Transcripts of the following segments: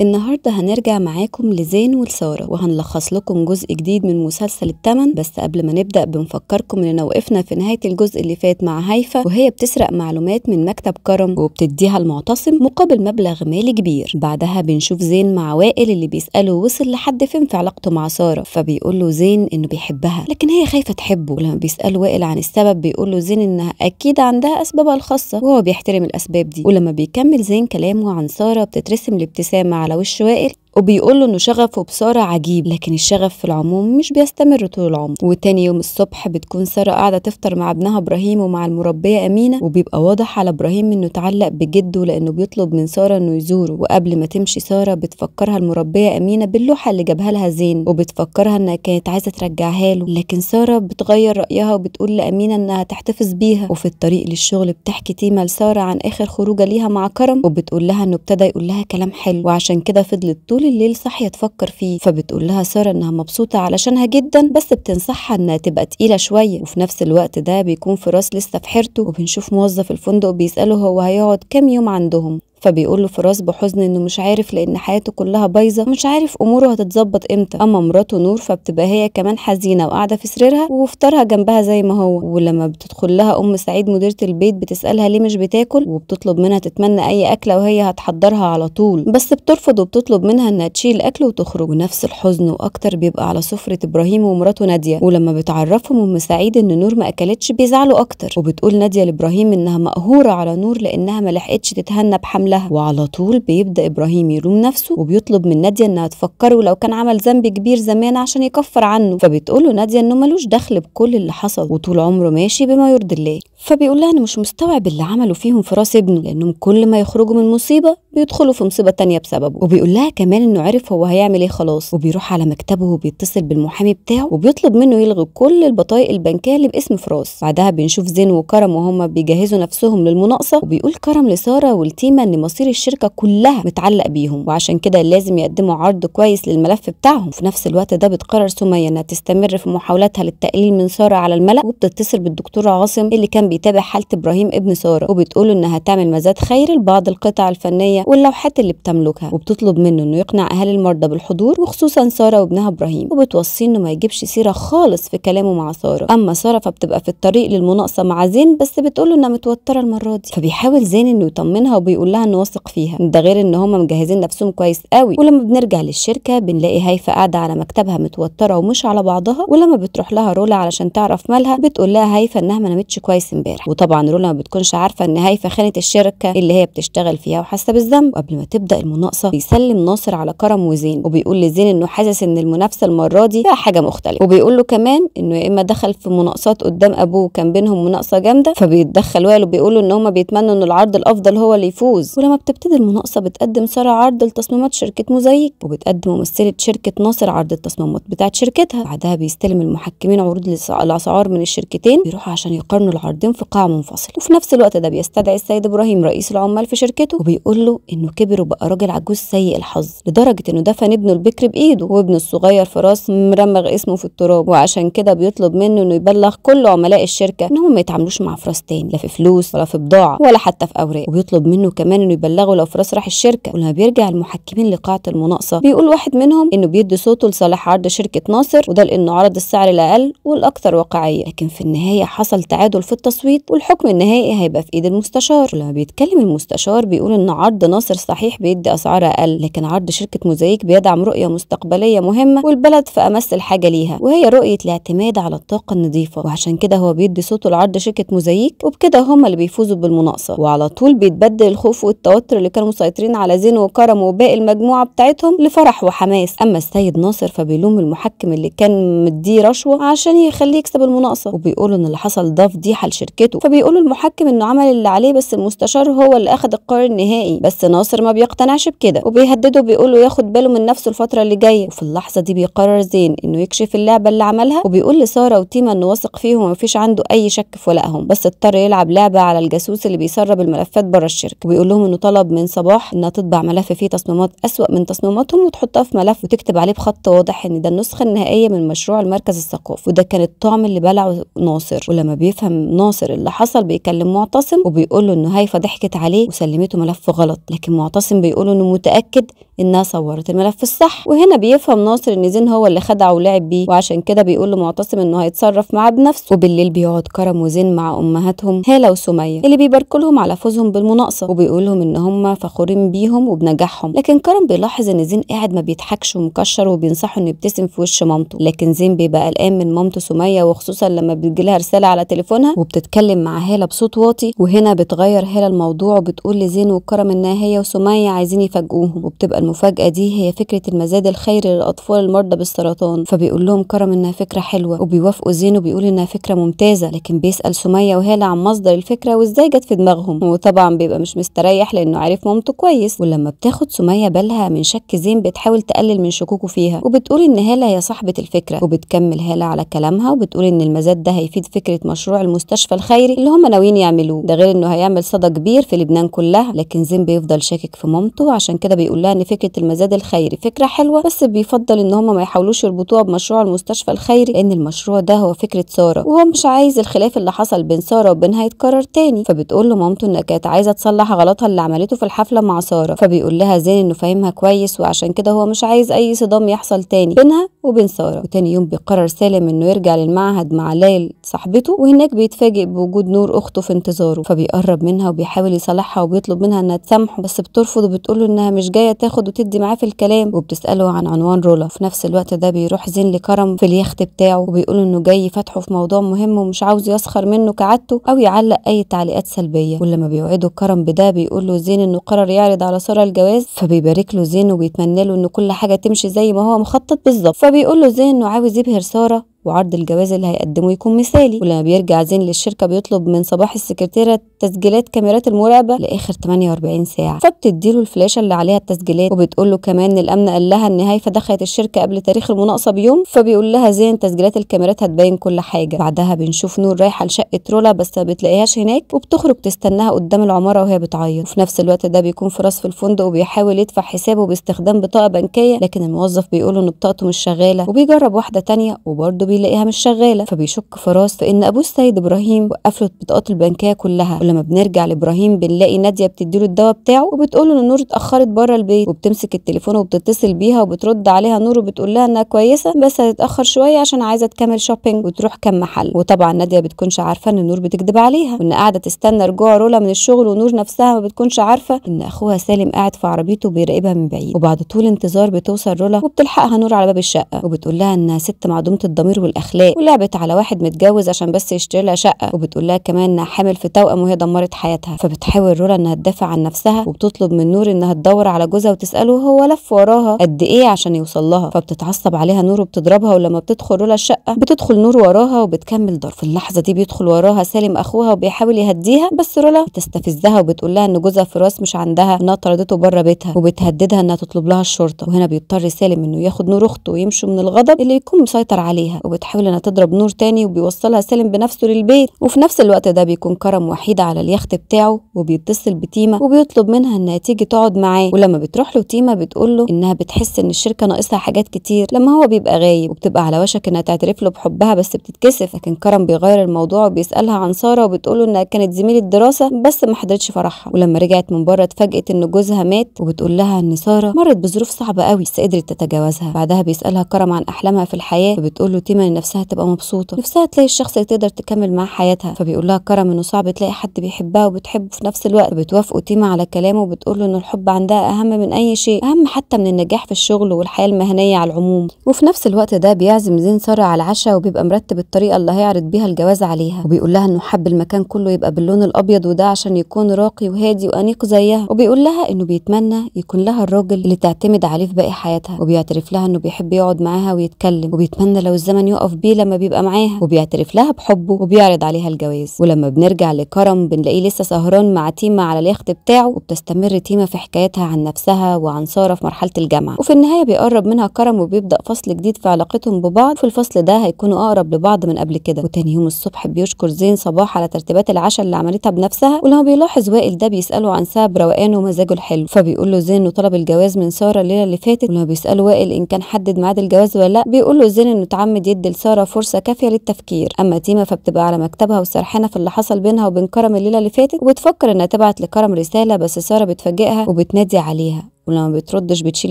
النهارده هنرجع معاكم لزين ولساره وهنلخص لكم جزء جديد من مسلسل التمن بس قبل ما نبدا بنفكركم اننا وقفنا في نهايه الجزء اللي فات مع هيفا وهي بتسرق معلومات من مكتب كرم وبتديها المعتصم مقابل مبلغ مالي كبير بعدها بنشوف زين مع وائل اللي بيساله وصل لحد فين في علاقته مع ساره فبيقول له زين انه بيحبها لكن هي خايفه تحبه ولما بيسال وائل عن السبب بيقول له زين انها اكيد عندها اسبابها الخاصه وهو بيحترم الاسباب دي ولما بيكمل زين كلامه عن ساره بتترسم الابتسامه على وش وائل وبيقول له انه شغفه بساره عجيب لكن الشغف في العموم مش بيستمر طول العمر وتاني يوم الصبح بتكون ساره قاعده تفطر مع ابنها ابراهيم ومع المربيه امينه وبيبقى واضح على ابراهيم انه تعلق بجده لانه بيطلب من ساره انه يزوره وقبل ما تمشي ساره بتفكرها المربيه امينه باللوحه اللي جابها لها زين وبتفكرها انها كانت عايزه ترجعها له لكن ساره بتغير رايها وبتقول لامينه انها تحتفظ بيها وفي الطريق للشغل بتحكي تيما لساره عن اخر خروجه ليها مع كرم وبتقول لها انه ابتدى يقول لها كلام حلو وعشان كده فضلت طول طول الليل صاحيه تفكر فيه فبتقول لها ساره انها مبسوطه علشانها جدا بس بتنصحها انها تبقى تقيله شويه وفي نفس الوقت ده بيكون فراس لسه في حيرته وبنشوف موظف الفندق بيساله هو هيقعد كام يوم عندهم فبيقول له فراس بحزن انه مش عارف لان حياته كلها بايظه مش عارف اموره هتتظبط امتى اما مراته نور فبتبقى هي كمان حزينه وقاعده في سريرها وفطارها جنبها زي ما هو ولما بتدخل لها ام سعيد مديره البيت بتسالها ليه مش بتاكل وبتطلب منها تتمنى اي اكله وهي هتحضرها على طول بس بترفض وبتطلب منها انها تشيل الاكل وتخرج ونفس الحزن واكتر بيبقى على سفره ابراهيم ومراته ناديه ولما بتعرفهم ام سعيد ان نور ما اكلتش بيزعلوا اكتر وبتقول ناديه لابراهيم انها مقهوره على نور لانها ما لحقتش تتهنى بحملها لها وعلى طول بيبدا ابراهيم يلوم نفسه وبيطلب من ناديه انها تفكره لو كان عمل ذنب كبير زمان عشان يكفر عنه فبتقول له ناديه انه ملوش دخل بكل اللي حصل وطول عمره ماشي بما يرضي الله فبيقول لها انا مش مستوعب اللي عمله فيهم في راس ابنه لانهم كل ما يخرجوا من مصيبه بيدخلوا في مصيبه تانية بسببه وبيقول لها كمان انه عرف هو هيعمل ايه خلاص وبيروح على مكتبه وبيتصل بالمحامي بتاعه وبيطلب منه يلغي كل البطايق البنكيه اللي باسم فراس بعدها بنشوف زين وكرم وهما بيجهزوا نفسهم للمناقصه وبيقول كرم لساره والتيمه ان مصير الشركه كلها متعلق بيهم وعشان كده لازم يقدموا عرض كويس للملف بتاعهم في نفس الوقت ده بتقرر سميه انها تستمر في محاولاتها للتقليل من ساره على الملأ وبتتصل بالدكتور عاصم اللي كان بيتابع حاله ابراهيم ابن ساره وبتقول انها تعمل مزاد خير لبعض القطع الفنيه واللوحات اللي بتملكها وبتطلب منه انه يقنع اهالي المرضى بالحضور وخصوصا ساره وابنها ابراهيم وبتوصيه انه ما يجيبش سيره خالص في كلامه مع ساره اما ساره فبتبقى في الطريق للمناقصه مع زين بس بتقول له انها متوتره المره دي فبيحاول زين انه يطمنها وبيقول لها واثق فيها ده غير ان هم مجهزين نفسهم كويس قوي ولما بنرجع للشركه بنلاقي هيفا قاعده على مكتبها متوتره ومش على بعضها ولما بتروح لها رولا علشان تعرف مالها بتقول لها هيفا انها ما نامتش كويس امبارح وطبعا رولا ما بتكونش عارفه ان هيفا خانت الشركه اللي هي بتشتغل فيها وحاسه بالذنب وقبل ما تبدا المناقصه بيسلم ناصر على كرم وزين وبيقول لزين انه حاسس ان المنافسه المره دي فيها حاجه مختلفه وبيقول له كمان انه يا اما دخل في مناقصات قدام ابوه وكان بينهم مناقصه جامده فبيتدخل وائل وبيقول له ان هما بيتمنوا ان العرض الافضل هو اللي يفوز ولما بتبتدي المناقصة بتقدم سارة عرض لتصميمات شركة موزايك وبتقدم ممثلة شركة ناصر عرض التصميمات بتاعة شركتها بعدها بيستلم المحكمين عروض الأسعار من الشركتين بيروحوا عشان يقارنوا العرضين في قاعة منفصلة وفي نفس الوقت ده بيستدعي السيد إبراهيم رئيس العمال في شركته وبيقول له إنه كبر وبقى راجل عجوز سيء الحظ لدرجة إنه دفن ابنه البكر بإيده وابنه الصغير في راس مرمغ اسمه في التراب وعشان كده بيطلب منه إنه يبلغ كل عملاء الشركة إنهم ما يتعاملوش مع فراس تاني لا في فلوس ولا في بضاعة ولا حتى في أوراق وبيطلب منه كمان انه يبلغوا لو فراس راح الشركه ولما بيرجع المحكمين لقاعه المناقصه بيقول واحد منهم انه بيدي صوته لصالح عرض شركه ناصر وده لانه عرض السعر الاقل والاكثر واقعيه لكن في النهايه حصل تعادل في التصويت والحكم النهائي هيبقى في ايد المستشار ولما بيتكلم المستشار بيقول ان عرض ناصر صحيح بيدي اسعار اقل لكن عرض شركه موزايك بيدعم رؤيه مستقبليه مهمه والبلد في امس الحاجه ليها وهي رؤيه الاعتماد على الطاقه النظيفه وعشان كده هو بيدي صوته لعرض شركه موزايك وبكده هم اللي بيفوزوا بالمناقصه وعلى طول بيتبدل الخوف والتوتر اللي كانوا مسيطرين على زين وكرم وباقي المجموعه بتاعتهم لفرح وحماس اما السيد ناصر فبيلوم المحكم اللي كان مديه رشوه عشان يخليه يكسب المناقصه وبيقول ان اللي حصل ده فضيحه لشركته فبيقول المحكم انه عمل اللي عليه بس المستشار هو اللي اخذ القرار النهائي بس ناصر ما بيقتنعش بكده وبيهدده وبيقول له ياخد باله من نفسه الفتره اللي جايه وفي اللحظه دي بيقرر زين انه يكشف اللعبه اللي عملها وبيقول لساره وتيما انه واثق فيهم ومفيش عنده اي شك في ولائهم بس اضطر يلعب لعبه على الجاسوس اللي بيسرب الملفات بره الشركه وبيقول لهم انه طلب من صباح انها تطبع ملف فيه تصميمات اسوا من تصميماتهم وتحطها في ملف وتكتب عليه بخط واضح ان ده النسخه النهائيه من مشروع المركز الثقافي وده كان الطعم اللي بلعه ناصر ولما بيفهم ناصر اللي حصل بيكلم معتصم وبيقول له ان هيفا ضحكت عليه وسلمته ملف غلط لكن معتصم بيقول انه متاكد انها صورت الملف الصح وهنا بيفهم ناصر ان زين هو اللي خدعه ولعب بيه وعشان كده بيقول لمعتصم انه هيتصرف معاه بنفسه وبالليل بيقعد كرم وزين مع امهاتهم هاله وسميه اللي بيباركوا لهم على فوزهم بالمناقصه وبيقول لهم ان هم فخورين بيهم وبنجاحهم لكن كرم بيلاحظ ان زين قاعد ما بيضحكش ومكشر وبينصحه انه يبتسم في وش مامته لكن زين بيبقى قلقان من مامته سميه وخصوصا لما بتجيلها رساله على تليفونها وبتتكلم مع هاله بصوت واطي وهنا بتغير هاله الموضوع وبتقول لزين وكرم انها هي وسميه عايزين يفاجئوهم وبتبقى المفاجأة دي هي فكرة المزاد الخيري للأطفال المرضى بالسرطان فبيقول لهم كرم إنها فكرة حلوة وبيوافقوا زين وبيقول إنها فكرة ممتازة لكن بيسأل سمية وهالة عن مصدر الفكرة وإزاي جت في دماغهم وطبعا بيبقى مش مستريح لأنه عارف مامته كويس ولما بتاخد سمية بالها من شك زين بتحاول تقلل من شكوكه فيها وبتقول إن هالة هي صاحبة الفكرة وبتكمل هالة على كلامها وبتقول إن المزاد ده هيفيد فكرة مشروع المستشفى الخيري اللي هم ناويين يعملوه ده غير إنه هيعمل صدى كبير في لبنان كلها لكن زين بيفضل شاكك في مامته عشان كده بيقول لها إن فكره المزاد الخيري فكره حلوه بس بيفضل ان هم ما يحاولوش يربطوها بمشروع المستشفى الخيري لان المشروع ده هو فكره ساره وهو مش عايز الخلاف اللي حصل بين ساره وبينها يتكرر تاني فبتقول له مامته انها كانت عايزه تصلح غلطها اللي عملته في الحفله مع ساره فبيقول لها زين انه فاهمها كويس وعشان كده هو مش عايز اي صدام يحصل تاني بينها وبين ساره وتاني يوم بيقرر سالم انه يرجع للمعهد مع ليل صاحبته وهناك بيتفاجئ بوجود نور اخته في انتظاره فبيقرب منها وبيحاول يصالحها وبيطلب منها انها تسامحه بس بترفض وبتقول له انها مش جايه تاخد بتاخد وتدي معاه في الكلام وبتساله عن عنوان رولا في نفس الوقت ده بيروح زين لكرم في اليخت بتاعه وبيقول انه جاي فاتحه في موضوع مهم ومش عاوز يسخر منه كعادته او يعلق اي تعليقات سلبيه ولما بيوعده كرم بده بيقول له زين انه قرر يعرض على ساره الجواز فبيبارك له زين وبيتمنى له ان كل حاجه تمشي زي ما هو مخطط بالظبط فبيقول له زين انه عاوز يبهر ساره وعرض الجواز اللي هيقدمه يكون مثالي ولما بيرجع زين للشركه بيطلب من صباح السكرتيره تسجيلات كاميرات المراقبه لاخر 48 ساعه فبتديله الفلاشه اللي عليها التسجيلات وبتقول له كمان ان الامن قال لها ان هيفا دخلت الشركه قبل تاريخ المناقصه بيوم فبيقول لها زين تسجيلات الكاميرات هتبين كل حاجه بعدها بنشوف نور رايحه لشقه رولا بس ما بتلاقيهاش هناك وبتخرج تستناها قدام العماره وهي بتعيط وفي نفس الوقت ده بيكون فراس في الفندق وبيحاول يدفع حسابه باستخدام بطاقه بنكيه لكن الموظف بيقول له ان بطاقته مش شغاله وبيجرب واحده تانية وبرده بيلاقيها مش شغاله فبيشك فراس في ان ابوه السيد ابراهيم وقف له البطاقات البنكيه كلها ولما بنرجع لابراهيم بنلاقي ناديه بتديله الدواء بتاعه وبتقول له ان نور اتاخرت بره البيت وبتمسك التليفون وبتتصل بيها وبترد عليها نور وبتقول لها انها كويسه بس هتتاخر شويه عشان عايزه تكمل شوبينج وتروح كم محل وطبعا ناديه بتكونش عارفه ان نور بتكذب عليها وان قاعده تستنى رجوع رولا من الشغل ونور نفسها ما بتكونش عارفه ان اخوها سالم قاعد في عربيته بيراقبها من بعيد وبعد طول انتظار بتوصل رولا وبتلحقها نور على باب الشقه وبتقول لها انها ست معدومه الضمير والاخلاق ولعبت على واحد متجوز عشان بس يشتري لها شقه وبتقول لها كمان انها حامل في توأم وهي دمرت حياتها فبتحاول رولا انها تدافع عن نفسها وبتطلب من نور انها تدور على جوزها وتساله هو لف وراها قد ايه عشان يوصل لها فبتتعصب عليها نور وبتضربها ولما بتدخل رولا الشقه بتدخل نور وراها وبتكمل ضرب في اللحظه دي بيدخل وراها سالم اخوها وبيحاول يهديها بس رولا بتستفزها وبتقول لها ان جوزها فراس مش عندها انها طردته بره بيتها وبتهددها انها تطلب لها الشرطه وهنا بيضطر سالم انه ياخد نور اخته ويمشي من الغضب اللي يكون مسيطر عليها وبتحاول انها تضرب نور تاني وبيوصلها سالم بنفسه للبيت وفي نفس الوقت ده بيكون كرم وحيد على اليخت بتاعه وبيتصل بتيما وبيطلب منها انها تيجي تقعد معاه ولما بتروح له تيما بتقول له انها بتحس ان الشركه ناقصها حاجات كتير لما هو بيبقى غايب وبتبقى على وشك انها تعترف له بحبها بس بتتكسف لكن كرم بيغير الموضوع وبيسالها عن ساره وبتقول له انها كانت زميله دراسه بس ما حضرتش فرحها ولما رجعت من بره اتفاجئت ان جوزها مات وبتقول لها ان ساره مرت بظروف صعبه قوي بس قدرت تتجاوزها بعدها بيسالها كرم عن احلامها في الحياه وبتقول له تيما كمان نفسها تبقى مبسوطه نفسها تلاقي الشخص اللي تقدر تكمل معاه حياتها فبيقول لها كرم انه صعب تلاقي حد بيحبها وبتحبه في نفس الوقت بتوافقه تيما على كلامه وبتقول له ان الحب عندها اهم من اي شيء اهم حتى من النجاح في الشغل والحياه المهنيه على العموم وفي نفس الوقت ده بيعزم زين ساره على العشاء وبيبقى مرتب الطريقه اللي هيعرض بيها الجواز عليها وبيقول لها انه حب المكان كله يبقى باللون الابيض وده عشان يكون راقي وهادي وانيق زيها وبيقول لها انه بيتمنى يكون لها الراجل اللي تعتمد عليه في باقي حياتها وبيعترف لها انه بيحب يقعد معاها ويتكلم وبيتمنى لو الزمن يقف بيه لما بيبقى معاها وبيعترف لها بحبه وبيعرض عليها الجواز ولما بنرجع لكرم بنلاقيه لسه سهران مع تيما على اليخت بتاعه وبتستمر تيما في حكايتها عن نفسها وعن ساره في مرحله الجامعه وفي النهايه بيقرب منها كرم وبيبدا فصل جديد في علاقتهم ببعض في الفصل ده هيكونوا اقرب لبعض من قبل كده وتاني يوم الصبح بيشكر زين صباح على ترتيبات العشاء اللي عملتها بنفسها ولما بيلاحظ وائل ده بيساله عن سبب روقانه ومزاجه الحلو فبيقول له زين انه طلب الجواز من ساره الليله اللي فاتت ولما بيساله وائل ان كان حدد ميعاد الجواز ولا لا بيقول له زين انه اتعمد بيدي لساره فرصه كافيه للتفكير اما ديما فبتبقى على مكتبها وسرحانه في اللي حصل بينها وبين كرم الليله اللي فاتت وبتفكر انها تبعت لكرم رساله بس ساره بتفاجئها وبتنادي عليها ولما بتردش بتشيل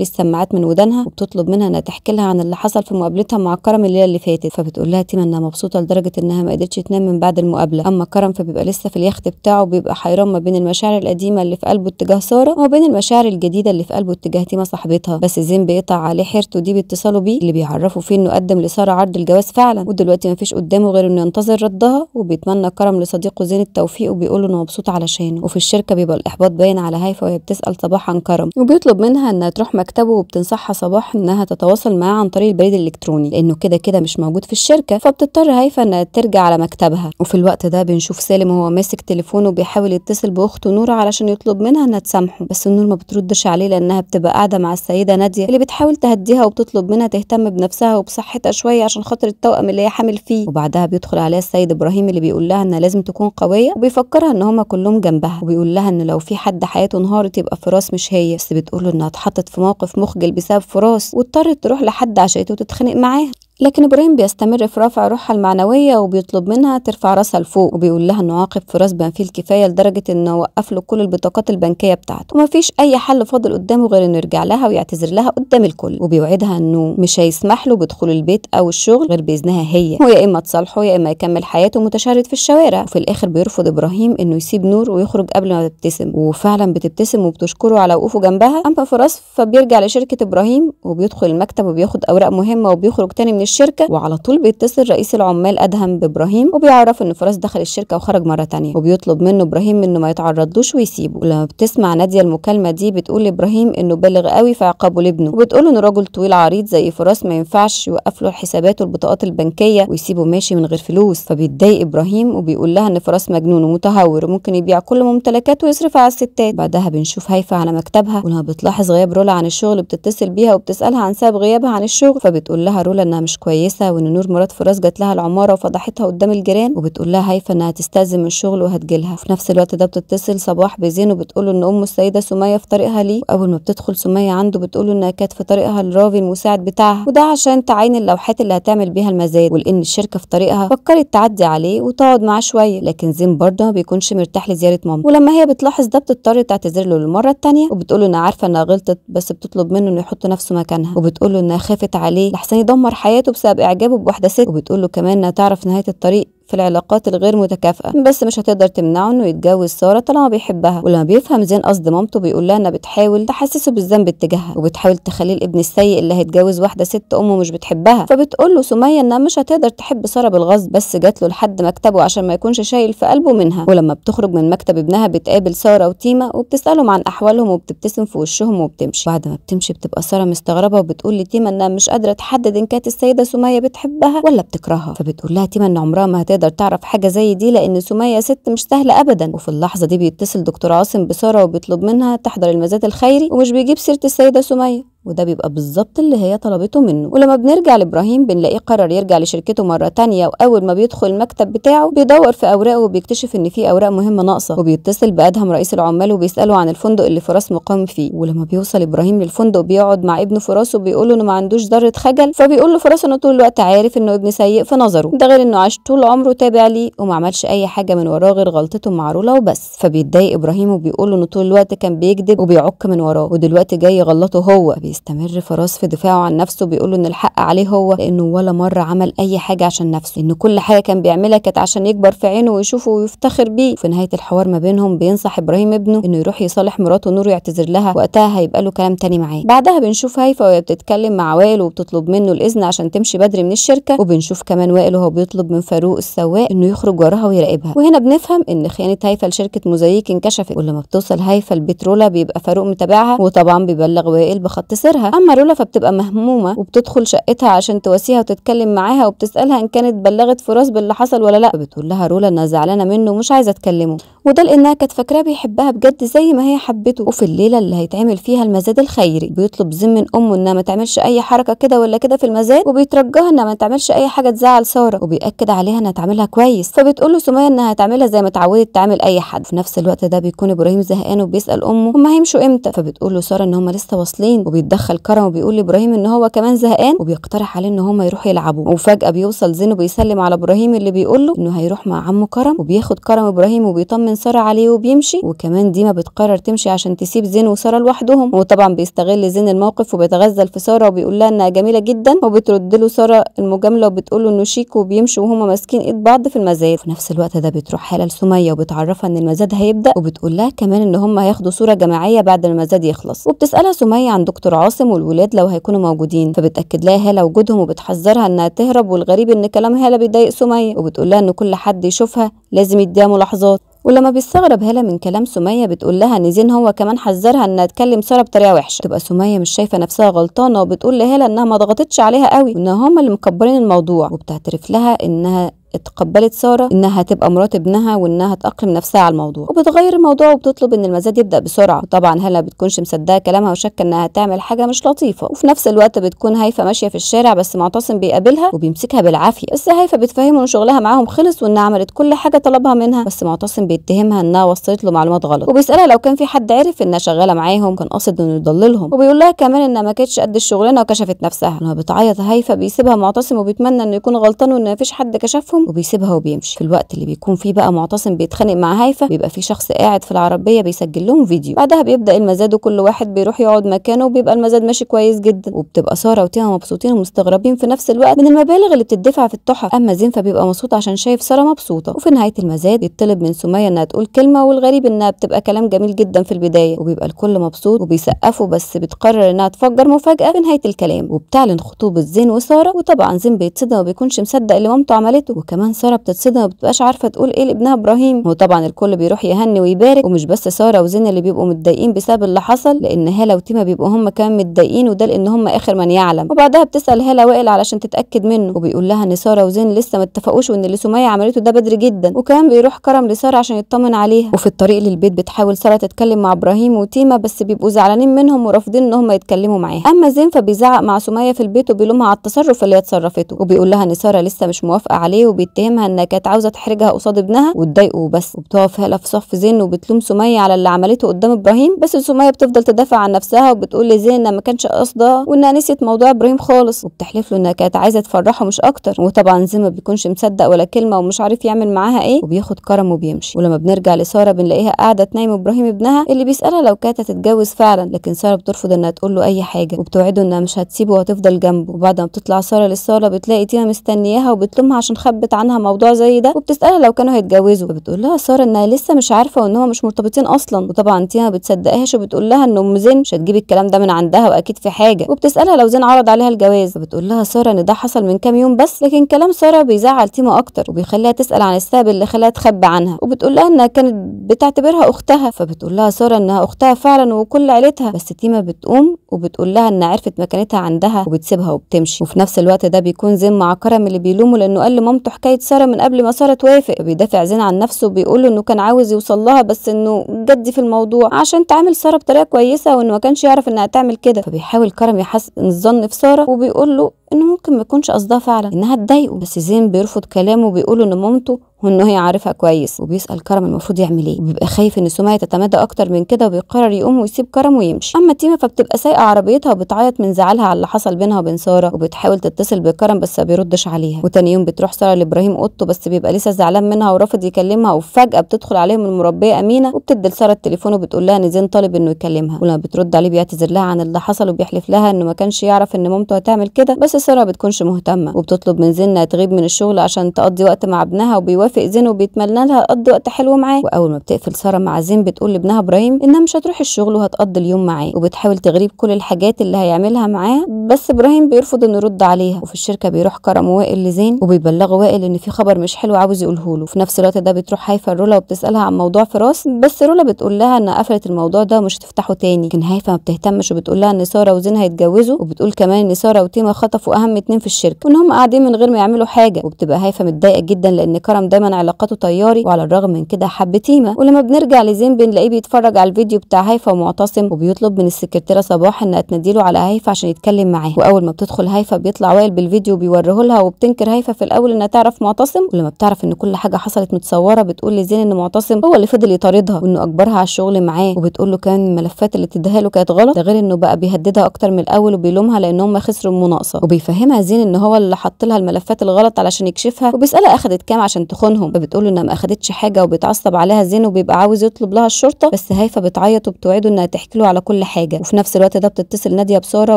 السماعات من ودانها وبتطلب منها انها تحكي لها عن اللي حصل في مقابلتها مع كرم الليله اللي فاتت فبتقول لها تيما انها مبسوطه لدرجه انها ما قدرتش تنام من بعد المقابله اما كرم فبيبقى لسه في اليخت بتاعه بيبقى حيران ما بين المشاعر القديمه اللي في قلبه اتجاه ساره وبين المشاعر الجديده اللي في قلبه اتجاه تيما صاحبتها بس زين بيقطع عليه حيرته دي باتصاله بيه اللي بيعرفه فيه انه قدم لساره عرض الجواز فعلا ودلوقتي ما فيش قدامه غير انه ينتظر ردها وبيتمنى كرم لصديقه زين التوفيق وبيقول له انه مبسوط علشانه وفي الشركه بيبقى الاحباط باين على هيفا وهي بتسال صباحا كرم وبيطلب بتطلب منها انها تروح مكتبه وبتنصحها صباح انها تتواصل معاه عن طريق البريد الالكتروني لانه كده كده مش موجود في الشركه فبتضطر هيفا انها ترجع على مكتبها وفي الوقت ده بنشوف سالم وهو ماسك تليفونه بيحاول يتصل باخته نوره علشان يطلب منها انها تسامحه بس نور ما بتردش عليه لانها بتبقى قاعده مع السيده ناديه اللي بتحاول تهديها وبتطلب منها تهتم بنفسها وبصحتها شويه عشان خاطر التوأم اللي هي حامل فيه وبعدها بيدخل عليها السيد ابراهيم اللي بيقول لها انها لازم تكون قويه وبيفكرها ان هما كلهم جنبها وبيقول لها ان لو في حد حياته انهارت يبقى فراس مش هي بس تقول له انها اتحطت في موقف مخجل بسبب فراس واضطرت تروح لحد عشان تتخانق معاه لكن إبراهيم بيستمر في رفع روحها المعنوية وبيطلب منها ترفع راسها لفوق وبيقول لها إنه عاقب في راس بنفيل كفاية لدرجة إنه وقف له كل البطاقات البنكية بتاعته ومفيش أي حل فاضل قدامه غير إنه يرجع لها ويعتذر لها قدام الكل وبيوعدها إنه مش هيسمح له بدخول البيت أو الشغل غير بإذنها هي ويا إما تصالحه يا إما يكمل حياته متشرد في الشوارع وفي الآخر بيرفض إبراهيم إنه يسيب نور ويخرج قبل ما تبتسم وفعلا بتبتسم وبتشكره على وقوفه جنبها أما فراس فبيرجع لشركة إبراهيم وبيدخل المكتب وبياخد أوراق مهمة وبيخرج تاني من الشركه وعلى طول بيتصل رئيس العمال ادهم بابراهيم وبيعرف ان فراس دخل الشركه وخرج مره تانية وبيطلب منه ابراهيم انه ما يتعرضلوش ويسيبه ولما بتسمع ناديه المكالمه دي بتقول لابراهيم انه بالغ قوي في عقابه لابنه وبتقول انه راجل طويل عريض زي فراس ما ينفعش يوقف له حساباته البطاقات البنكيه ويسيبه ماشي من غير فلوس فبيتضايق ابراهيم وبيقول لها ان فراس مجنون ومتهور وممكن يبيع كل ممتلكاته ويصرف على الستات بعدها بنشوف هيفا على مكتبها ولما بتلاحظ غياب رولا عن الشغل بتتصل بيها وبتسالها عن سبب غيابها عن الشغل فبتقول لها رولا انها مش مش كويسه وان نور مراد فراس جات لها العماره وفضحتها قدام الجيران وبتقول لها هيفا انها تستاذن من الشغل وهتجيلها وفي نفس الوقت ده بتتصل صباح بزين وبتقول له ان ام السيده سميه في طريقها ليه واول ما بتدخل سميه عنده بتقول له انها كانت في طريقها لرافي المساعد بتاعها وده عشان تعين اللوحات اللي هتعمل بيها المزاد ولان الشركه في طريقها فكرت تعدي عليه وتقعد معاه شويه لكن زين برضه ما بيكونش مرتاح لزياره مامته ولما هي بتلاحظ ده بتضطر تعتذر له للمره الثانيه وبتقول له انها عارفه انها غلطت بس بتطلب منه انه يحط نفسه مكانها وبتقول له انها خافت عليه لحسن يدمر حياته بسبب إعجابه بواحدة ست وبتقول له كمان إنها تعرف نهاية الطريق في العلاقات الغير متكافئه بس مش هتقدر تمنعه انه يتجوز ساره طالما بيحبها ولما بيفهم زين قصد مامته بيقول لها انها بتحاول تحسسه بالذنب اتجاهها وبتحاول تخليه الابن السيء اللي هيتجوز واحده ست امه مش بتحبها فبتقول له سميه انها مش هتقدر تحب ساره بالغصب بس جات له لحد مكتبه عشان ما يكونش شايل في قلبه منها ولما بتخرج من مكتب ابنها بتقابل ساره وتيما وبتسالهم عن احوالهم وبتبتسم في وشهم وبتمشي بعد ما بتمشي بتبقى ساره مستغربه وبتقول لتيما انها مش قادره تحدد ان كانت السيده سميه بتحبها ولا بتكرهها فبتقول لها تيما ان عمرها ما هتقدر تقدر تعرف حاجه زي دي لان سميه ست مش سهله ابدا وفي اللحظه دي بيتصل دكتور عاصم بساره وبيطلب منها تحضر المزاد الخيري ومش بيجيب سيره السيده سميه وده بيبقى بالظبط اللي هي طلبته منه ولما بنرجع لابراهيم بنلاقيه قرر يرجع لشركته مره تانية واول ما بيدخل المكتب بتاعه بيدور في اوراقه وبيكتشف ان في اوراق مهمه ناقصه وبيتصل بادهم رئيس العمال وبيساله عن الفندق اللي فراس مقام فيه ولما بيوصل ابراهيم للفندق بيقعد مع ابنه فراس وبيقول له انه ما عندوش ذره خجل فبيقول له فراس انه طول الوقت عارف انه ابن سيء في نظره ده غير انه عاش طول عمره تابع ليه وما عملش اي حاجه من وراه غير غلطته مع رولا وبس فبيتضايق ابراهيم وبيقول له انه طول الوقت كان بيكذب وبيعك من وراه ودلوقتي جاي يغلطه هو بيستمر فراس في دفاعه عن نفسه بيقول ان الحق عليه هو لانه ولا مره عمل اي حاجه عشان نفسه ان كل حاجه كان بيعملها كانت عشان يكبر في عينه ويشوفه ويفتخر بيه في نهايه الحوار ما بينهم بينصح ابراهيم ابنه انه يروح يصالح مراته نور ويعتذر لها وقتها هيبقى له كلام تاني معاه بعدها بنشوف هيفا وهي بتتكلم مع وائل وبتطلب منه الاذن عشان تمشي بدري من الشركه وبنشوف كمان وائل وهو بيطلب من فاروق السواق انه يخرج وراها ويراقبها وهنا بنفهم ان خيانه هيفا لشركه موزايك انكشفت ولما بتوصل هيفا البترولا بيبقى فاروق متابعها وطبعا بيبلغ وائل بخط مصيرها اما رولا فبتبقى مهمومه وبتدخل شقتها عشان تواسيها وتتكلم معاها وبتسالها ان كانت بلغت فراس باللي حصل ولا لا بتقول لها رولا انها زعلانه منه ومش عايزه تكلمه وده لانها كانت فاكراه بيحبها بجد زي ما هي حبته وفي الليله اللي هيتعمل فيها المزاد الخيري بيطلب زم من امه انها ما تعملش اي حركه كده ولا كده في المزاد وبيترجاها انها ما تعملش اي حاجه تزعل ساره وبياكد عليها انها تعملها كويس فبتقول له سميه انها هتعملها زي ما اتعودت تعمل اي حد في نفس الوقت ده بيكون ابراهيم زهقان وبيسال امه هما هيمشوا امتى فبتقول له ساره ان هما لسه واصلين وبيتدرب بيتدخل كرم وبيقول لابراهيم ان هو كمان زهقان وبيقترح عليه ان هما يروحوا يلعبوا وفجاه بيوصل زين بيسلم على ابراهيم اللي بيقول له انه هيروح مع عمه كرم وبياخد كرم ابراهيم وبيطمن ساره عليه وبيمشي وكمان ديما بتقرر تمشي عشان تسيب زين وساره لوحدهم وطبعا بيستغل زين الموقف وبيتغزل في ساره وبيقول لها انها جميله جدا وبترد له ساره المجامله وبتقول له انه شيك وبيمشي وهما ماسكين ايد بعض في المزاد في نفس الوقت ده بتروح حاله لسميه وبتعرفها ان المزاد هيبدا وبتقول لها كمان ان هما هياخدوا صوره جماعيه بعد المزاد يخلص وبتسالها سميه عن دكتور عاصم والولاد لو هيكونوا موجودين فبتاكد لها هاله وجودهم وبتحذرها انها تهرب والغريب ان كلام هاله بيضايق سميه وبتقول لها ان كل حد يشوفها لازم يديها ملاحظات ولما بيستغرب هاله من كلام سميه بتقول لها ان زين هو كمان حذرها انها تكلم ساره بطريقه وحشه تبقى سميه مش شايفه نفسها غلطانه وبتقول لهاله انها ما ضغطتش عليها قوي وان هما اللي مكبرين الموضوع وبتعترف لها انها اتقبلت ساره انها تبقى مرات ابنها وانها تاقلم نفسها على الموضوع وبتغير الموضوع وبتطلب ان المزاد يبدا بسرعه وطبعا هلا بتكونش مصدقه كلامها وشاكه انها تعمل حاجه مش لطيفه وفي نفس الوقت بتكون هيفا ماشيه في الشارع بس معتصم بيقابلها وبيمسكها بالعافيه بس هيفا بتفهمه ان شغلها معاهم خلص وانها عملت كل حاجه طلبها منها بس معتصم بيتهمها انها وصلت له معلومات غلط وبيسالها لو كان في حد عرف انها شغاله معاهم كان قاصد انه يضللهم وبيقول لها كمان انها ما كانتش قد الشغلانه وكشفت نفسها لما بتعيط هيفا بيسيبها معتصم وبيتمنى انه يكون غلطان وان مفيش حد كشفهم وبيسيبها وبيمشي في الوقت اللي بيكون فيه بقى معتصم بيتخانق مع هيفا بيبقى في شخص قاعد في العربيه بيسجل لهم فيديو بعدها بيبدا المزاد وكل واحد بيروح يقعد مكانه وبيبقى المزاد ماشي كويس جدا وبتبقى ساره وتيها مبسوطين ومستغربين في نفس الوقت من المبالغ اللي بتدفع في التحف اما زين فبيبقى مبسوط عشان شايف ساره مبسوطه وفي نهايه المزاد يطلب من سميه انها تقول كلمه والغريب انها بتبقى كلام جميل جدا في البدايه وبيبقى الكل مبسوط وبيسقفوا بس بتقرر انها تفجر مفاجاه في نهايه الكلام وبتعلن خطوبه زين وساره وطبعا زين بيتصدم وبيكونش مصدق اللي مامته عملته كمان ساره بتتصدم ومبتبقاش عارفه تقول ايه لابنها ابراهيم هو طبعا الكل بيروح يهني ويبارك ومش بس ساره وزين اللي بيبقوا متضايقين بسبب اللي حصل لان هاله وتيما بيبقوا هم كمان متضايقين وده لان هم اخر من يعلم وبعدها بتسال هاله وائل علشان تتاكد منه وبيقول لها ان ساره وزين لسه ما اتفقوش وان اللي سميه عملته ده بدري جدا وكمان بيروح كرم لساره عشان يطمن عليها وفي الطريق للبيت بتحاول ساره تتكلم مع ابراهيم وتيما بس بيبقوا زعلانين منهم ورافضين ان هم يتكلموا معاها اما زين فبيزعق مع سميه في البيت وبيلومها على التصرف اللي هي اتصرفته وبيقول لها ان ساره لسه مش موافقه عليه وبيتهمها انها كانت عاوزه تحرجها قصاد ابنها وتضايقه بس وبتقف هاله في صف زين وبتلوم سميه على اللي عملته قدام ابراهيم بس سميه بتفضل تدافع عن نفسها وبتقول لزين انها ما كانش قصدها وانها نسيت موضوع ابراهيم خالص وبتحلف له انها كانت عايزه تفرحه مش اكتر وطبعا زين ما بيكونش مصدق ولا كلمه ومش عارف يعمل معاها ايه وبياخد كرم وبيمشي ولما بنرجع لساره بنلاقيها قاعده تنايم ابراهيم ابنها اللي بيسالها لو كانت هتتجوز فعلا لكن ساره بترفض انها تقول له اي حاجه وبتوعده انها مش هتسيبه وهتفضل جنبه وبعد ما بتطلع ساره للصاله بتلاقي تينا مستنياها وبتلومها عشان خبت خبت عنها موضوع زي ده وبتسالها لو كانوا هيتجوزوا فبتقول لها ساره انها لسه مش عارفه وان هما مش مرتبطين اصلا وطبعا تيما ما بتصدقهاش وبتقول لها ان ام زين مش هتجيب الكلام ده من عندها واكيد في حاجه وبتسالها لو زين عرض عليها الجواز فبتقول لها ساره ان ده حصل من كام يوم بس لكن كلام ساره بيزعل تيما اكتر وبيخليها تسال عن السبب اللي خلاها تخبى عنها وبتقول لها انها كانت بتعتبرها اختها فبتقول لها ساره انها اختها فعلا وكل عيلتها بس تيما بتقوم وبتقول لها انها عرفت مكانتها عندها وبتسيبها وبتمشي وفي نفس الوقت ده بيكون زين مع كرم اللي بيلومه لانه قال لمامته حكايه ساره من قبل ما ساره توافق بيدافع زين عن نفسه بيقول له انه كان عاوز يوصل لها بس انه جدي في الموضوع عشان تعامل ساره بطريقه كويسه وانه ما كانش يعرف انها تعمل كده فبيحاول كرم يحسن الظن في ساره وبيقول له انه ممكن ما يكونش قصدها فعلا انها تضايقه بس زين بيرفض كلامه وبيقول ان مامته وان هي عارفها كويس وبيسال كرم المفروض يعمل ايه وبيبقى خايف ان سميه تتمادى اكتر من كده وبيقرر يقوم ويسيب كرم ويمشي اما تيما فبتبقى سايقه عربيتها وبتعيط من زعلها على اللي حصل بينها وبين ساره وبتحاول تتصل بكرم بس ما بيردش عليها وتاني يوم بتروح ساره لابراهيم اوضته بس بيبقى لسه زعلان منها ورافض يكلمها وفجاه بتدخل عليهم المربيه امينه وبتدي لساره التليفون وبتقول لها ان زين طالب انه يكلمها ولما بترد عليه بيعتذر لها عن اللي حصل وبيحلف لها انه ما كانش يعرف ان مامته هتعمل كده بس ساره بتكونش مهتمه وبتطلب من زين انها تغيب من الشغل عشان تقضي وقت مع ابنها وبيوافق بتوافق زين وبيتمنى لها تقضي وقت حلو معاه واول ما بتقفل ساره مع زين بتقول لابنها ابراهيم انها مش هتروح الشغل وهتقضي اليوم معاه وبتحاول تغريب كل الحاجات اللي هيعملها معاه بس ابراهيم بيرفض انه يرد عليها وفي الشركه بيروح كرم وائل لزين وبيبلغه وائل ان في خبر مش حلو عاوز يقوله له في نفس الوقت ده بتروح هايفه لرولا وبتسالها عن موضوع فراس بس رولا بتقول لها ان قفلت الموضوع ده ومش هتفتحه تاني لكن هايفه ما بتهتمش وبتقول لها ان ساره وزين هيتجوزوا وبتقول كمان ان ساره وتيما خطفوا اهم اتنين في الشركه وان هم قاعدين من غير ما يعملوا حاجه وبتبقى هيفا متضايقه جدا لان كرم دايما علاقاته طياري وعلى الرغم من كده حب تيما ولما بنرجع لزين بنلاقيه بيتفرج على الفيديو بتاع هيفا ومعتصم وبيطلب من السكرتيره صباح انها تناديله على هيفا عشان يتكلم معاه واول ما بتدخل هيفا بيطلع وائل بالفيديو بيوريه لها وبتنكر هيفا في الاول انها تعرف معتصم ولما بتعرف ان كل حاجه حصلت متصوره بتقول لزين ان معتصم هو اللي فضل يطاردها وانه اجبرها على الشغل معاه وبتقول له كان الملفات اللي تديها له كانت غلط ده غير انه بقى بيهددها اكتر من الاول وبيلومها لان هم خسروا المناقصه وبيفهمها زين ان هو اللي حط لها الملفات الغلط علشان يكشفها وبيسالها اخذت كام عشان تخرج تخونهم فبتقول له انها ما اخدتش حاجه وبيتعصب عليها زين وبيبقى عاوز يطلب لها الشرطه بس هيفا بتعيط وبتوعده انها تحكي له على كل حاجه وفي نفس الوقت ده بتتصل ناديه بساره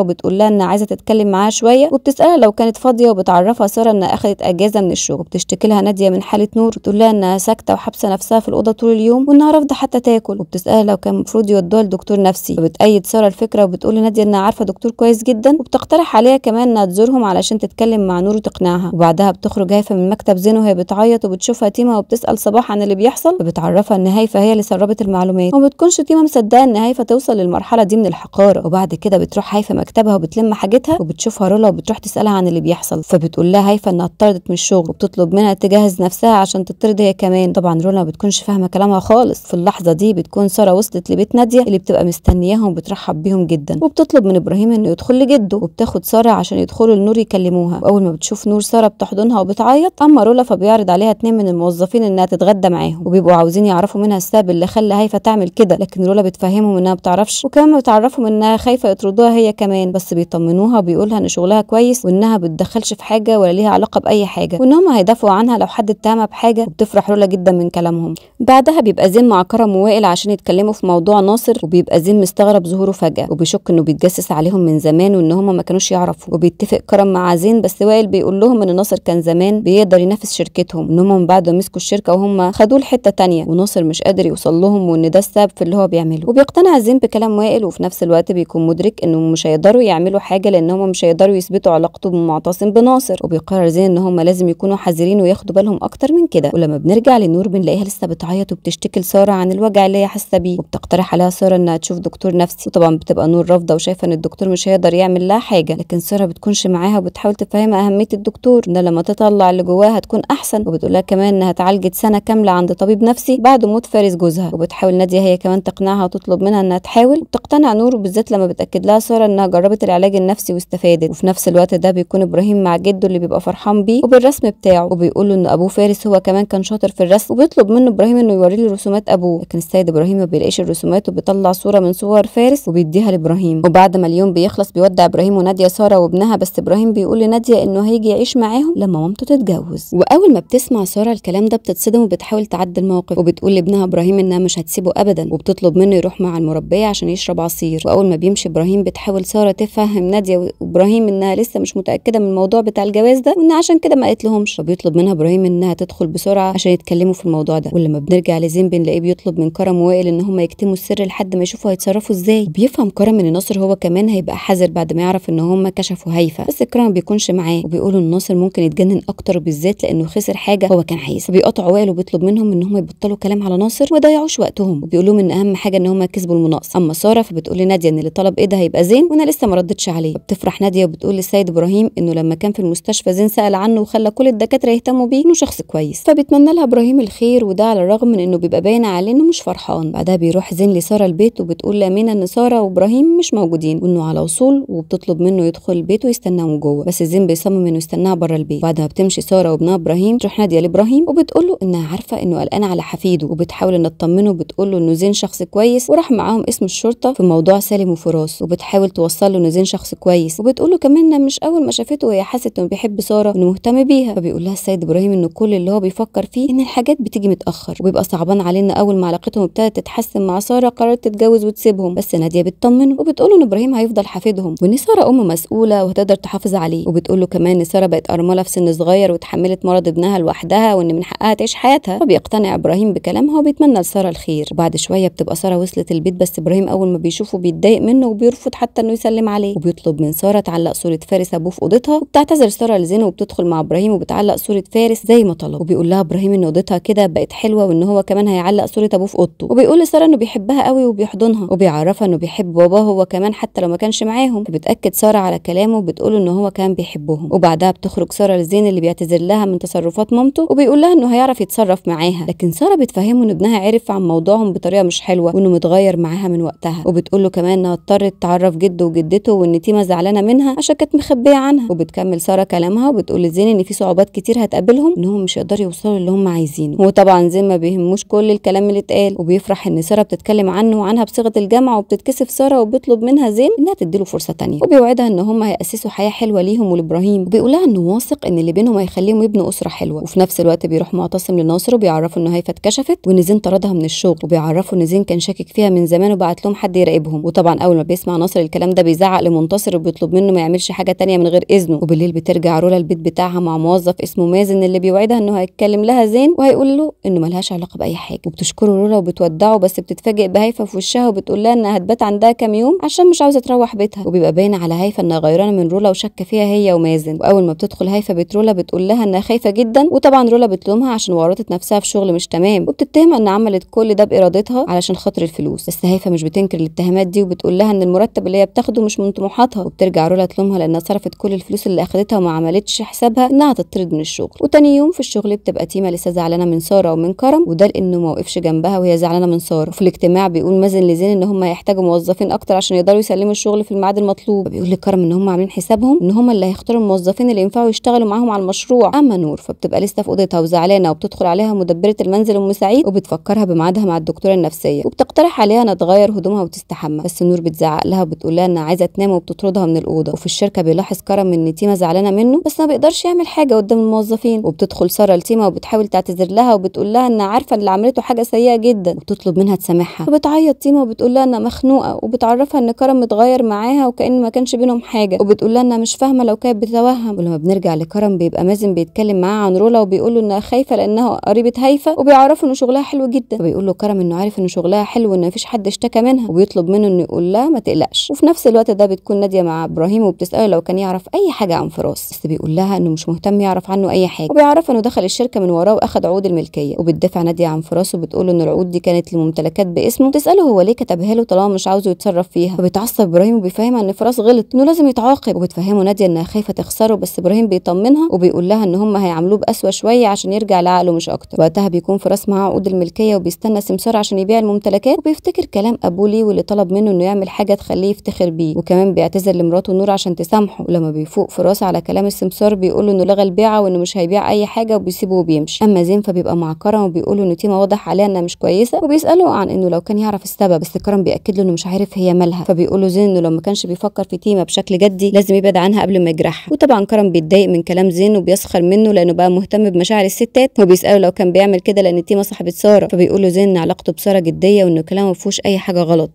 وبتقول لها انها عايزه تتكلم معاها شويه وبتسالها لو كانت فاضيه وبتعرفها ساره انها اخدت اجازه من الشغل وبتشتكي لها ناديه من حاله نور وتقول لها انها ساكته وحابسه نفسها في الاوضه طول اليوم وانها رافضه حتى تاكل وبتسالها لو كان المفروض يودوها لدكتور نفسي فبتأيد ساره الفكره وبتقول لناديه انها عارفه دكتور كويس جدا وبتقترح عليها كمان انها تزورهم علشان تتكلم مع نور وتقنعها وبعدها بتخرج هيفا من مكتب زين وهي بتعيط بتشوفها تيما وبتسال صباح عن اللي بيحصل فبتعرفها ان هيفا هي اللي سربت المعلومات وما بتكونش تيما مصدقه ان هيفا توصل للمرحله دي من الحقاره وبعد كده بتروح هيفا مكتبها وبتلم حاجتها وبتشوفها رولا وبتروح تسالها عن اللي بيحصل فبتقول لها هيفا انها اتطردت من الشغل وبتطلب منها تجهز نفسها عشان تطرد هي كمان طبعا رولا ما بتكونش فاهمه كلامها خالص في اللحظه دي بتكون ساره وصلت لبيت ناديه اللي بتبقى مستنياهم وبترحب بيهم جدا وبتطلب من ابراهيم انه يدخل لجده وبتاخد ساره عشان يدخلوا لنور يكلموها واول ما بتشوف نور ساره بتحضنها وبتعيط اما رولا فبيعرض عليها اتنين اتنين من الموظفين انها تتغدى معاهم وبيبقوا عاوزين يعرفوا منها السبب اللي خلى هيفا تعمل كده لكن لولا بتفهمهم انها بتعرفش وكمان بتعرفهم انها خايفه يطردوها هي كمان بس بيطمنوها وبيقولها ان شغلها كويس وانها بتدخلش في حاجه ولا ليها علاقه باي حاجه وان هم هيدافعوا عنها لو حد اتهمها بحاجه وبتفرح لولا جدا من كلامهم بعدها بيبقى زين مع كرم ووائل عشان يتكلموا في موضوع ناصر وبيبقى زين مستغرب ظهوره فجاه وبيشك انه بيتجسس عليهم من زمان وان هم ما كانوش يعرفوا وبيتفق كرم مع زين بس وائل بيقول لهم ان ناصر كان زمان بيقدر ينافس شركتهم ان هما عليهم بعد ما مسكوا الشركه وهم خدوه لحته تانية وناصر مش قادر يوصل لهم وان ده السبب في اللي هو بيعمله وبيقتنع زين بكلام وائل وفي نفس الوقت بيكون مدرك انهم مش هيقدروا يعملوا حاجه لان هم مش هيقدروا يثبتوا علاقته بمعتصم بناصر وبيقرر زين ان هم لازم يكونوا حذرين وياخدوا بالهم اكتر من كده ولما بنرجع لنور بنلاقيها لسه بتعيط وبتشتكي لساره عن الوجع اللي هي حاسه بيه وبتقترح عليها ساره انها تشوف دكتور نفسي وطبعا بتبقى نور رافضه وشايفه ان الدكتور مش هيقدر يعمل لها حاجه لكن ساره بتكونش معاها وبتحاول تفهمها اهميه الدكتور ان لما تطلع اللي جواها تكون احسن وبتقول لها كمان انها اتعالجت سنه كامله عند طبيب نفسي بعد موت فارس جوزها وبتحاول ناديه هي كمان تقنعها وتطلب منها انها تحاول وتقتنع نور بالذات لما بتاكد لها ساره انها جربت العلاج النفسي واستفادت وفي نفس الوقت ده بيكون ابراهيم مع جده اللي بيبقى فرحان بيه وبالرسم بتاعه وبيقول له ان ابوه فارس هو كمان كان شاطر في الرسم وبيطلب منه ابراهيم انه يوريه رسومات ابوه لكن السيد ابراهيم ما بيلاقيش الرسومات وبيطلع صوره من صور فارس وبيديها لابراهيم وبعد ما اليوم بيخلص بيودع ابراهيم وناديه ساره وابنها بس ابراهيم بيقول لناديه انه هيجي يعيش معاهم لما مامته تتجوز واول ما بتسمع سارة سارة الكلام ده بتتصدم وبتحاول تعدل الموقف وبتقول لابنها ابراهيم انها مش هتسيبه ابدا وبتطلب منه يروح مع المربية عشان يشرب عصير واول ما بيمشي ابراهيم بتحاول سارة تفهم نادية وابراهيم انها لسه مش متأكدة من الموضوع بتاع الجواز ده وان عشان كده ما قالتلهمش فبيطلب منها ابراهيم انها تدخل بسرعة عشان يتكلموا في الموضوع ده ولما بنرجع لزين بنلاقيه بيطلب من كرم وائل ان هم يكتموا السر لحد ما يشوفوا هيتصرفوا ازاي بيفهم كرم ان ناصر هو كمان هيبقى حذر بعد ما يعرف ان هم كشفوا هيفا بس كرم بيكونش معاه وبيقولوا ان ناصر ممكن يتجنن اكتر بالذات لانه خسر حاجة هو كان عايزها بيقطعوا وائل وبيطلب منهم ان هم يبطلوا كلام على ناصر وما وقتهم وبيقول لهم ان اهم حاجه ان هم كسبوا المناقصه اما ساره فبتقول لناديه ان اللي طلب ايه ده هيبقى زين وانا لسه ما ردتش عليه بتفرح ناديه وبتقول للسيد ابراهيم انه لما كان في المستشفى زين سال عنه وخلى كل الدكاتره يهتموا بيه انه شخص كويس فبيتمنى لها ابراهيم الخير وده على الرغم من انه بيبقى باين عليه انه مش فرحان بعدها بيروح زين لساره البيت وبتقول لامينه ان ساره وابراهيم مش موجودين وانه على وصول وبتطلب منه يدخل البيت ويستناهم جوه بس زين بيصمم انه يستناها بره البيت بعد ما بتمشي ساره وابنها ابراهيم تروح ناديه لابراهيم وبتقول له انها عارفه انه قلقان على حفيده وبتحاول ان تطمنه وبتقول له انه زين شخص كويس وراح معاهم اسم الشرطه في موضوع سالم وفراس وبتحاول توصل له انه زين شخص كويس وبتقول له كمان انها مش اول ما شافته وهي حست انه بيحب ساره وانه مهتم بيها فبيقول لها السيد ابراهيم انه كل اللي هو بيفكر فيه ان الحاجات بتيجي متاخر وبيبقى صعبان عليه ان اول ما علاقتهم ابتدت تتحسن مع ساره قررت تتجوز وتسيبهم بس ناديه بتطمنه وبتقول له ان ابراهيم هيفضل حافظهم وان ساره ام مسؤوله وهتقدر تحافظ عليه وبتقول له كمان ان ساره بقت ارمله في سن صغير وتحملت مرض ابنها لوحدها لها وان من حقها تعيش حياتها وبيقتنع ابراهيم بكلامها وبيتمنى لساره الخير وبعد شويه بتبقى ساره وصلت البيت بس ابراهيم اول ما بيشوفه بيتضايق منه وبيرفض حتى انه يسلم عليه وبيطلب من ساره تعلق صوره فارس ابوه في اوضتها وبتعتذر ساره لزينه وبتدخل مع ابراهيم وبتعلق صوره فارس زي ما طلب وبيقول لها ابراهيم ان اوضتها كده بقت حلوه وان هو كمان هيعلق صوره ابوه في اوضته وبيقول لساره انه بيحبها قوي وبيحضنها وبيعرفها انه بيحب باباه هو كمان حتى لو ما كانش معاهم فبتاكد ساره على كلامه وبتقول ان هو كان بيحبهم وبعدها بتخرج ساره لزين اللي بيعتذر لها من تصرفات مامته وبيقول لها انه هيعرف يتصرف معاها لكن ساره بتفهمه ان ابنها عرف عن موضوعهم بطريقه مش حلوه وانه متغير معاها من وقتها وبتقول له كمان انها اضطرت تعرف جده وجدته وان تيما زعلانه منها عشان كانت مخبيه عنها وبتكمل ساره كلامها وبتقول لزين ان في صعوبات كتير هتقابلهم انهم مش هيقدروا يوصلوا اللي هم عايزينه وطبعا زين ما بيهموش كل الكلام اللي اتقال وبيفرح ان ساره بتتكلم عنه وعنها بصيغه الجمع وبتتكسف ساره وبيطلب منها زين انها تديله فرصه تانية وبيوعدها ان هم هياسسوا حياه حلوه ليهم ولابراهيم وبيقول لها انه واثق ان اللي بينهم هيخليهم يبنوا اسره حلوه وفي نفس نفس الوقت بيروح معتصم لناصر وبيعرفه ان هيفا اتكشفت وان زين طردها من الشغل وبيعرفوا ان زين كان شاكك فيها من زمان وبعت لهم حد يراقبهم وطبعا اول ما بيسمع ناصر الكلام ده بيزعق لمنتصر وبيطلب منه ما يعملش حاجه تانية من غير اذنه وبالليل بترجع رولا البيت بتاعها مع موظف اسمه مازن اللي بيوعدها انه هيتكلم لها زين وهيقول له انه ملهاش علاقه باي حاجه وبتشكره رولا وبتودعه بس بتتفاجئ بهيفا في وشها وبتقول لها انها هتبات عندها كام يوم عشان مش عاوزه تروح بيتها وبيبقى باين على هيفا انها غيرانه من رولا وشك فيها هي ومازن واول ما بتدخل هيفا بترولا بتقول لها انها خايفه جدا وطبعا رولا بتلومها عشان ورطت نفسها في شغل مش تمام وبتتهمها ان عملت كل ده بارادتها علشان خاطر الفلوس بس هيفا مش بتنكر الاتهامات دي وبتقول لها ان المرتب اللي هي بتاخده مش من طموحاتها وبترجع رولا تلومها لانها صرفت كل الفلوس اللي اخدتها وما عملتش حسابها انها تطرد من الشغل وتاني يوم في الشغل بتبقى تيما لسه زعلانه من ساره ومن كرم وده لانه ما وقفش جنبها وهي زعلانه من ساره وفي الاجتماع بيقول مازن لزين ان هم هيحتاجوا موظفين اكتر عشان يقدروا يسلموا الشغل في الميعاد المطلوب فبيقول لكرم ان هم عاملين حسابهم ان هم اللي هيختاروا الموظفين اللي ينفعوا يشتغلوا معاهم على المشروع اما نور فبتبقى لسه في اوضتها وزعلانه وبتدخل عليها مدبره المنزل ام سعيد وبتفكرها بميعادها مع الدكتوره النفسيه وبتقترح عليها انها تغير هدومها وتستحمى بس نور بتزعق لها وبتقول لها انها عايزه تنام وبتطردها من الاوضه وفي الشركه بيلاحظ كرم ان تيما زعلانه منه بس ما بيقدرش يعمل حاجه قدام الموظفين وبتدخل ساره لتيما وبتحاول تعتذر لها وبتقول لها انها عارفه اللي عملته حاجه سيئه جدا وبتطلب منها تسامحها فبتعيط تيما وبتقول لها انها مخنوقه وبتعرفها ان كرم متغير معاها وكان ما كانش بينهم حاجه وبتقول لها انها مش فاهمه لو كانت بتتوهم ولما بنرجع لكرم بيبقى مازن بيتكلم معاها عن رولا وبيقول بيقول له انها خايفه لانها قريبه هيفا وبيعرفوا ان شغلها حلو جدا فبيقول له كرم انه عارف ان شغلها حلو وان مفيش حد اشتكى منها وبيطلب منه انه يقول لها ما تقلقش وفي نفس الوقت ده بتكون ناديه مع ابراهيم وبتساله لو كان يعرف اي حاجه عن فراس بس بيقول لها انه مش مهتم يعرف عنه اي حاجه وبيعرف انه دخل الشركه من وراه واخد عقود الملكيه وبتدافع ناديه عن فراس وبتقول ان العقود دي كانت لممتلكات باسمه وبتساله هو ليه كتبها له طالما مش عاوزه يتصرف فيها فبيتعصب ابراهيم وبيفهمها ان فراس غلط انه لازم يتعاقب وبتفهمه ناديه انها خايفه تخسره بس ابراهيم بيطمنها وبيقول لها ان هم هيعاملوه باسوا شويه شويه عشان يرجع لعقله مش اكتر وقتها بيكون في راس معاه عقود الملكيه وبيستنى سمسار عشان يبيع الممتلكات وبيفتكر كلام ابوه ليه واللي طلب منه انه يعمل حاجه تخليه يفتخر بيه وكمان بيعتذر لمراته نور عشان تسامحه ولما بيفوق في راسه على كلام السمسار بيقول له انه لغى البيعه وانه مش هيبيع اي حاجه وبيسيبه وبيمشي اما زين فبيبقى مع كرم وبيقول له ان تيما واضح عليها انها مش كويسه وبيساله عن انه لو كان يعرف السبب بس كرم بياكد له انه مش عارف هي مالها فبيقول له زين انه لو ما كانش بيفكر في تيما بشكل جدي لازم يبعد عنها قبل ما يجرحها وطبعا كرم بيتضايق من كلام زين وبيسخر منه لانه بقى مهتم بمشاكل مشاعر الستات وبيساله لو كان بيعمل كده لان تيما صاحبه ساره فبيقول له زين علاقته بساره جديه وان كلامه مفيهوش اي حاجه غلط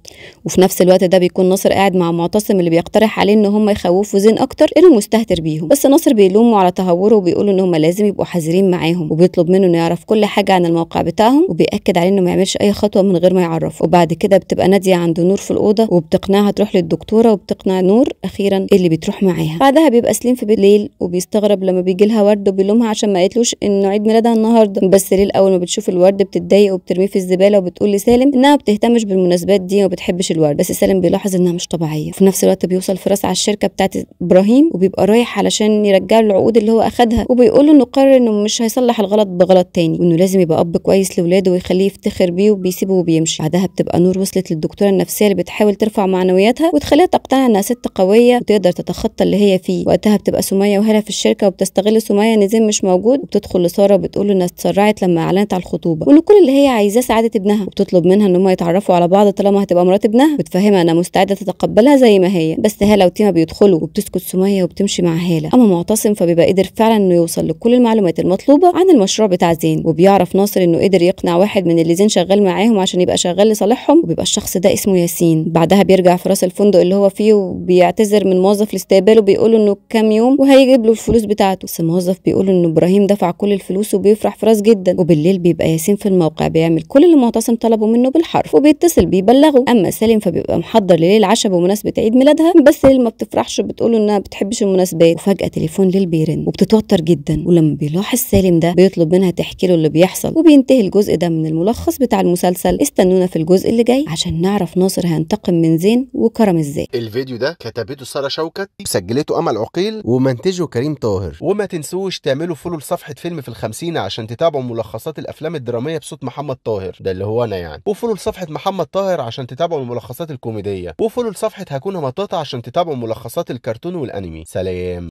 وفي نفس الوقت ده بيكون ناصر قاعد مع معتصم اللي بيقترح عليه ان هم يخوفوا زين اكتر اللي مستهتر بيهم بس ناصر بيلومه على تهوره وبيقول ان هم لازم يبقوا حذرين معاهم وبيطلب منه انه يعرف كل حاجه عن الموقع بتاعهم وبياكد عليه انه ما يعملش اي خطوه من غير ما يعرفه وبعد كده بتبقى ناديه عند نور في الاوضه وبتقنعها تروح للدكتوره وبتقنع نور اخيرا اللي بتروح معاها بعدها بيبقى سليم في بيت ليل وبيستغرب لما بيجي لها ورد وبيلومها عشان ما قالتلوش انه عيد ميلادها النهارده بس ليه الاول ما بتشوف الورد بتتضايق وبترميه في الزباله وبتقول لسالم انها ما بتهتمش بالمناسبات دي وما بتحبش الورد بس سالم بيلاحظ انها مش طبيعيه وفي نفس الوقت بيوصل فراس على الشركه بتاعه ابراهيم وبيبقى رايح علشان يرجع له العقود اللي هو اخدها وبيقول انه قرر انه مش هيصلح الغلط بغلط تاني وانه لازم يبقى اب كويس لاولاده ويخليه يفتخر بيه وبيسيبه وبيمشي بعدها بتبقى نور وصلت للدكتوره النفسيه اللي بتحاول ترفع معنوياتها وتخليها تقتنع انها ست قويه وتقدر تتخطى اللي هي فيه وقتها بتبقى سميه وهلا في الشركه وبتستغل سميه نزيم مش موجود بتدخل لساره بتقول انها اتسرعت لما اعلنت على الخطوبه وان كل اللي هي عايزاه سعاده ابنها وبتطلب منها ان هم يتعرفوا على بعض طالما هتبقى مرات ابنها بتفهمها انها مستعده تتقبلها زي ما هي بس هاله وتيما بيدخلوا وبتسكت سميه وبتمشي مع هاله اما معتصم فبيبقى قدر فعلا انه يوصل لكل المعلومات المطلوبه عن المشروع بتاع زين وبيعرف ناصر انه قدر يقنع واحد من اللي زين شغال معاهم عشان يبقى شغال لصالحهم وبيبقى الشخص ده اسمه ياسين بعدها بيرجع في راس الفندق اللي هو فيه وبيعتذر من موظف الاستقبال وبيقول انه كام يوم وهيجيب له الفلوس بتاعته بس الموظف بيقول انه ابراهيم دفع كل الفلوس وبيفرح فراس جدا وبالليل بيبقى ياسين في الموقع بيعمل كل اللي معتصم طلبه منه بالحرف وبيتصل بيبلغه اما سالم فبيبقى محضر لليل عشاء بمناسبه عيد ميلادها بس ليل ما بتفرحش بتقول انها بتحبش المناسبات وفجاه تليفون ليل بيرن وبتتوتر جدا ولما بيلاحظ سالم ده بيطلب منها تحكي له اللي بيحصل وبينتهي الجزء ده من الملخص بتاع المسلسل استنونا في الجزء اللي جاي عشان نعرف ناصر هينتقم من زين وكرم ازاي الفيديو ده كتبته ساره شوكت وسجلته امل عقيل ومنتجه كريم طاهر وما تنسوش تعملوا فولو لصفحه فيلم في الخمسين عشان تتابعوا ملخصات الافلام الدراميه بصوت محمد طاهر ده اللي هو انا يعني وفولوا لصفحه محمد طاهر عشان تتابعوا الملخصات الكوميديه وفولوا لصفحه هكون مطاطه عشان تتابعوا ملخصات الكرتون والانمي سلام